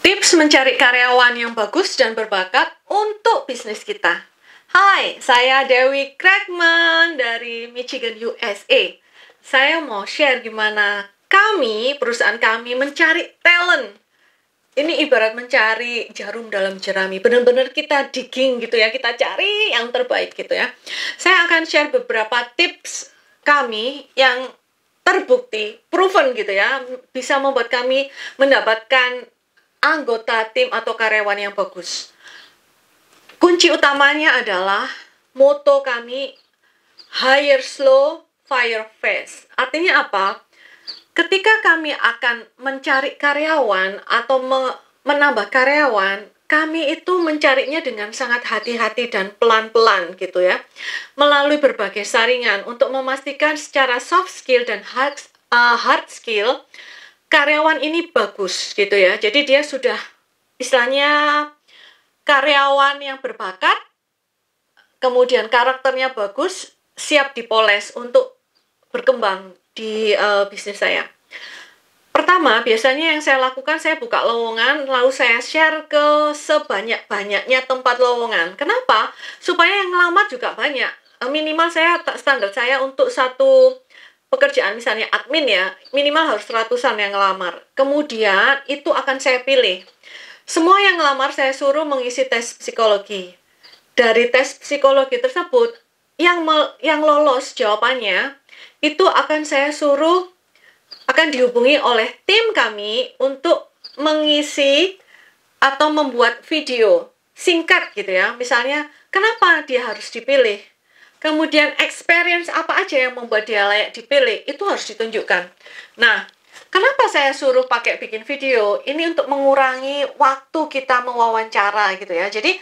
Tips mencari karyawan yang bagus dan berbakat untuk bisnis kita. Hai, saya Dewi Craigman dari Michigan, USA. Saya mau share gimana kami, perusahaan kami mencari talent. Ini ibarat mencari jarum dalam jerami. Benar-benar kita digging gitu ya, kita cari yang terbaik gitu ya. Saya akan share beberapa tips kami yang terbukti, proven gitu ya, bisa membuat kami mendapatkan anggota tim atau karyawan yang bagus. Kunci utamanya adalah moto kami hire slow, fire fast. Artinya apa? Ketika kami akan mencari karyawan atau me menambah karyawan, kami itu mencarinya dengan sangat hati-hati dan pelan-pelan gitu ya. Melalui berbagai saringan untuk memastikan secara soft skill dan hard, eh, hard skill karyawan ini bagus gitu ya. Jadi dia sudah istilahnya karyawan yang berbakat, kemudian karakternya bagus, siap dipoles untuk berkembang di uh, bisnis saya. Pertama, biasanya yang saya lakukan, saya buka lowongan, lalu saya share ke sebanyak-banyaknya tempat lowongan. Kenapa? Supaya yang ngelamar juga banyak. Eh, minimal saya standar saya untuk satu pekerjaan misalnya admin ya, minimal harus ratusan yang ngelamar. Kemudian itu akan saya pilih. Semua yang ngelamar saya suruh mengisi tes psikologi. Dari tes psikologi tersebut, yang mel yang lolos jawabannya itu akan saya suruh akan dihubungi oleh tim kami untuk mengisi atau membuat video singkat gitu ya. Misalnya, kenapa dia harus dipilih? Kemudian experience apa aja yang membuat dia layak dipilih itu harus ditunjukkan. Nah, kenapa saya suruh pakai bikin video? Ini untuk mengurangi waktu kita mewawancara gitu ya. Jadi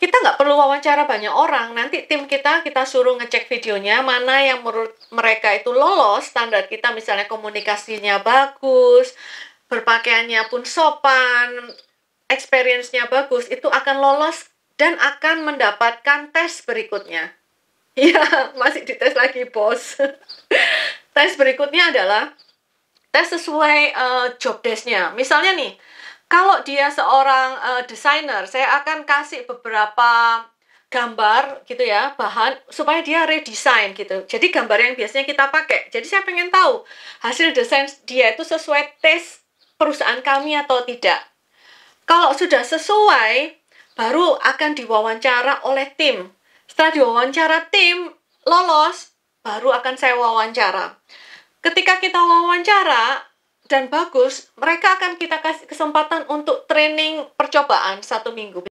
kita nggak perlu wawancara banyak orang. Nanti tim kita kita suruh ngecek videonya mana yang menurut mereka itu lolos standar kita misalnya komunikasinya bagus, berpakaiannya pun sopan, experience-nya bagus, itu akan lolos dan akan mendapatkan tes berikutnya. Iya, masih dites lagi, Bos. tes berikutnya adalah tes sesuai uh, job desk-nya. Misalnya nih, kalau dia seorang uh, desainer, saya akan kasih beberapa gambar gitu ya, bahan supaya dia redesign gitu. Jadi gambar yang biasanya kita pakai. Jadi saya pengen tahu hasil desain dia itu sesuai tes perusahaan kami atau tidak. Kalau sudah sesuai, baru akan diwawancara oleh tim setelah diwawancara tim lolos, baru akan saya wawancara. Ketika kita wawancara dan bagus, mereka akan kita kasih kesempatan untuk training percobaan satu minggu.